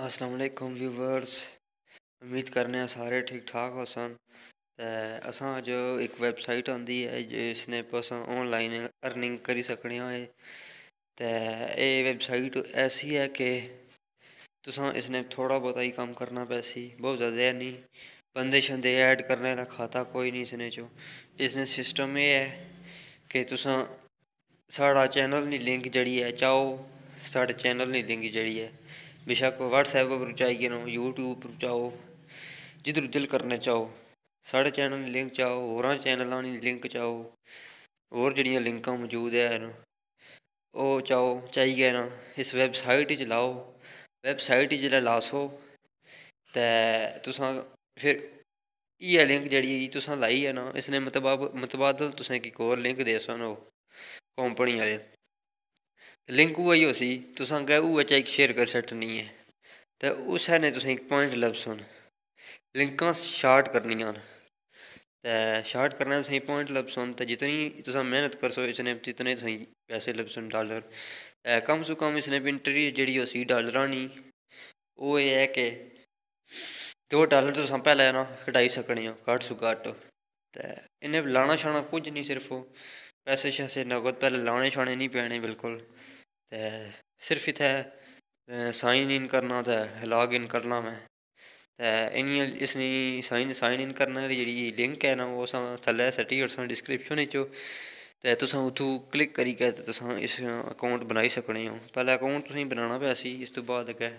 আসসালামু আলাইকুম ভিউয়ার্স উমিদ করনে হਾਰੇ ঠিক ঠাক হোসান তে আসা জো এক ওয়েবসাইট ہونদি এ যে স্নাইপারস অনলাইন আর্নিং করি ਸਕনে হে তে এ ওয়েবসাইট এসি হে কে তুসা ইসনে تھوڑا بہت ای কাম করনা পেসি বহুত زیادہ نہیں bande chande ऐड করনে না খাতা কই نہیں ইসনে چو ইসনে সিস্টেম এ হে কে তুসা সাড়া চ্যানেল নে লিংক জড়ি হে চাও সাড়া চ্যানেল নে দিঙ্গি জড়ি হে ਬਿਸ਼ੱਕ WhatsApp ਉੱਪਰ ਚਾਹੀਏ ਨੂੰ YouTube ਉੱਪਰ ਚਾਓ ਜਿੱਧਰ ਦਿਲ ਕਰਨਾ ਚਾਓ ਸਾਡੇ ਚੈਨਲ ਦੀ ਲਿੰਕ ਚਾਓ ਹੋਰਾਂ ਚੈਨਲਾਂ ਦੀ ਲਿੰਕ ਚਾਓ ਹੋਰ ਜਿਹੜੀਆਂ ਲਿੰਕਾਂ ਮੌਜੂਦ ਹੈ ਇਹਨਾਂ ਉਹ ਚਾਓ ਚਾਹੀਏ ਨਾ ਇਸ ਵੈਬਸਾਈਟ 'ਚ ਲਾਓ ਵੈਬਸਾਈਟ 'ਚ ਜਿਹੜਾ ਲਾਸੋ ਤੇ ਤੁਸੀਂ ਫਿਰ ਇਹ ਲਿੰਕ ਜਿਹੜੀ ਤੁਸੀਂ ਲਾਈ ਹੈ ਨਾ ਇਸਨੇ ਮਤਬਾਦ ਮਤਬਾਦਲ ਤੁਸੀਂ ਕੀ ਹੋਰ ਲਿੰਕ ਦੇ ਸਨੋ ਕੰਪਨੀ ਵਾਲੇ लिंक उहा ई हो सी शेयर करी सटनी है तो उसै ने तुसें पॉइंट लब्स होन लिंकां शार्ट करनियां शार्ट करना तुसें पॉइंट लब्स होन जितनी मेहनत कर करसो इसने जितने तुसें पैसे लब्स होन कम से कम इसने इंट्री जेह्ड़ी उसी डॉलर आनी ओह् एह् ऐ कि दो डॉलर तुस पैह्लें ना कटाई सकने घट घट्ट सू घट्ट ते इन्हें लाना शाना कुछ नहीं सिर्फ पैसे शैसे नगद पैह्लें लाने शाने नहीं पैने बिल्कुल ते सिर्फ इत साइन इन करना ते लाग इन करना में ते इ'यां इसनी साइन साइन इन करने आह्ली लिंक है ना ओह् असां थल्लै सट्टी डिस्क्रिप्शन च ते तुसें उत्थूं क्लिक करियै इस अकाउंट बनाई सकने ओ पैह्लें अकाउंट तुसेंगी बनाना पैसी इस तू बाद अग्गें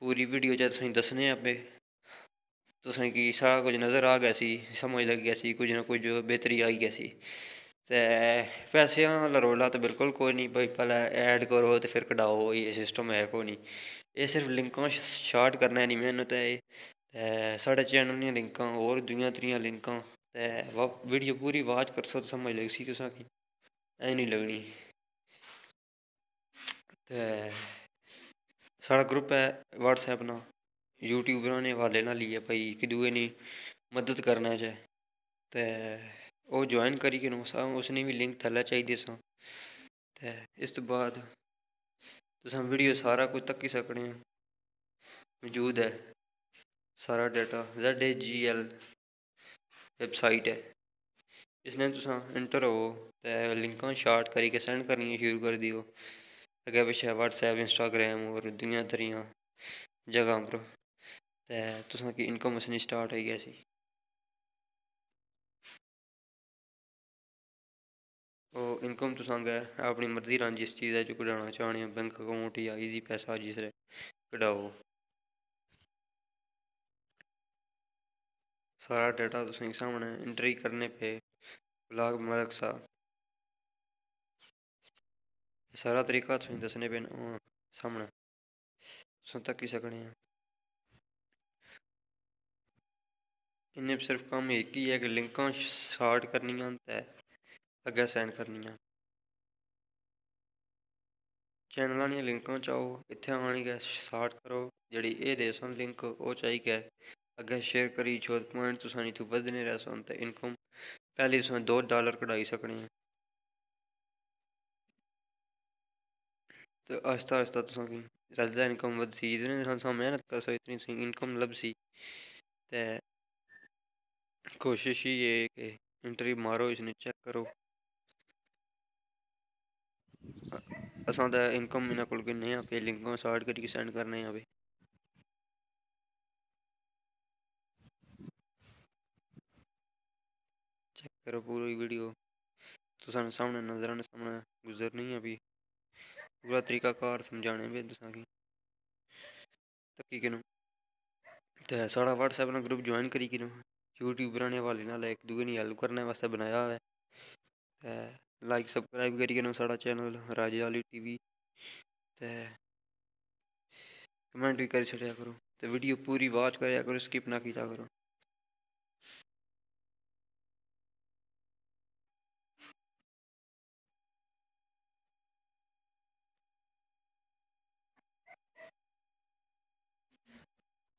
पूरी वीडियो च दसने दस्सने आं आपें सारा कुछ नजर आ गया सी समझ लग्गै ऐसी कुछ ना कुछ बेह्तरी आई सी ते वैसे हां रोला तो बिल्कुल कोई निं भाई पैह्लें ऐड करो ते फिर कढाओ एह् सिस्टम ऐ कोई निं एह् सिर्फ लिंकां शार्ट करने दी मेह्नत ऐ एह् ते साढ़े चैनल दियां लिंकां होर दूइयां त्रियां लिंकां ते वीडियो पूरी वाच करसो ते समझ लगसी तुसें गी ऐ निं लग्गनी ते साढ़ा ग्रुप ऐ व्हाट्सएप ना यूट्यूबरां दे हवाले नाल ई ऐ भाई इक दूए दी मदद करने च ते ਉਹ ਜੁਆਇਨ ਕਰੀ ਕਿ ਨੂੰ ਸਾ ਉਸਨੇ ਵੀ ਲਿੰਕ ਥੱਲੇ ਚਾਹੀਦੇ ਸੋ ਤੇ ਇਸ ਤੋਂ ਬਾਅਦ ਤੁਸੀਂ ਵੀਡੀਓ ਸਾਰਾ ਕੁਝ ਤੱਕ ਹੀ ਸਕਣੇ ਹੋ ਮੌਜੂਦ ਹੈ ਸਾਰਾ ਡਾਟਾ ZAGL ਵੈਬਸਾਈਟ ਹੈ ਇਸ ਨੇ ਤੁਸੀਂ ਇੰਟਰ ਹੋ ਤੇ ਲਿੰਕਾਂ ਸ਼ਾਰਟ ਕਰੀ ਕੇ ਸੈਂਡ ਕਰਨੀ ਸ਼ੁਰੂ ਕਰ ਦਿਓ ਅੱਗੇ ਪਿਛੇ WhatsApp Instagram ਹੋਰ ਦੁਨੀਆ ਤਰੀਆਂ ਜਗ੍ਹਾ ਪਰ ਤੇ ਤੁਸੀਂ ਕੀ ਇਨਕਮ ਉਸਨੇ ਸਟਾਰਟ ਹੋਈ ਗਿਆ ਸੀ और इनकम तुसा गै अपनी मर्जी रहा जिस चीज़ च कढाना चाह्ने बैंक अकाउंट या ईजी पैसा जिस कढाओ सारा डेटा तुसेंगी सामने एंट्री करने पे ब्लाग मार्क सा सारा तरीका तुसेंगी दस्सने पे सामने तुस सकने इन्हें सिर्फ कम्म एक ही है कि लिंक शार्ट करनियां ते अगर सैंड करनियां चैनल लिंक लिंकां चाहो इत्थें आनी गै स्टार्ट करो जी एह् देस लिंक ओह् चाही गै शेयर करी जो पॉइंट तुसें इत्थूं बधने रसन ते इनकम पहले तुसें दो डॉलर कढाई सकने ते आस्ता आस्ता तुसेंगी इनकम बधसी जितनी तुसें मेहनत करसो इतनी इनकम लभसी ते कोशिश ही एह् कि इंटरव्यू मारो इसने चेक करो असां तो इनकम हिन को नहीं पे लिंक को सर्ट करके सेंड करने पे चेक करो पूरी वीडियो तो सामने सामने नजर आने सामने गुजरनी है पूरा पूरा कार समझाने पे दसा कि तकीके तो, तो साढ़ा व्हाट्सएप ग्रुप ज्वाइन करी यूट्यूबर ने हवाले ना एक दूए की हेल्प करने वास्ते बनाया है लाइक सब्सक्राइब करिए ना साढ़ा चैनल राजे आली टी वी कमेंट भी कर छड़िया करो तो वीडियो पूरी वाच कराया करो स्किप ना किया करो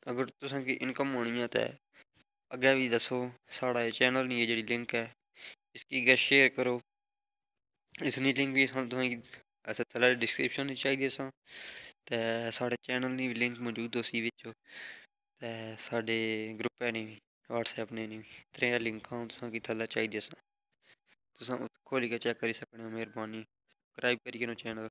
अगर तुसें की इनकम होनी है तो अग्गें भी दस्सो साढ़ा चैनल नहीं है जी लिंक है इसकी अगर शेयर करो ਇਸ ਨੀ ਲਿੰਕ ਵੀ ਸਾਨੂੰ ਤੁਸੀਂ ਅਸਾ ਥੱਲੇ ਡਿਸਕ੍ਰਿਪਸ਼ਨ ਵਿੱਚ ਚਾਹੀਦੀ ਸਾਂ ਤੇ ਸਾਡੇ ਚੈਨਲ ਦੀ ਵੀ ਲਿੰਕ ਮੌਜੂਦ ਹੋਸੀ ਵਿੱਚ ਤੇ ਸਾਡੇ ਗਰੁੱਪ ਐ ਨੀ WhatsApp ਨੇ ਨੀ ਤਰੇ ਲਿੰਕਾਂ ਤੁਸਾਂ ਕੀ ਥੱਲੇ ਚਾਹੀਦੀ ਸਾਂ ਉਹ ਖੋਲ ਕੇ ਚੈੱਕ ਕਰ ਸਕਦੇ ਹੋ ਮਿਹਰਬਾਨੀ ਸਬਸਕ੍ਰਾਈਬ ਕਰੀ ਕੇ ਨੋ ਚੈਨਲ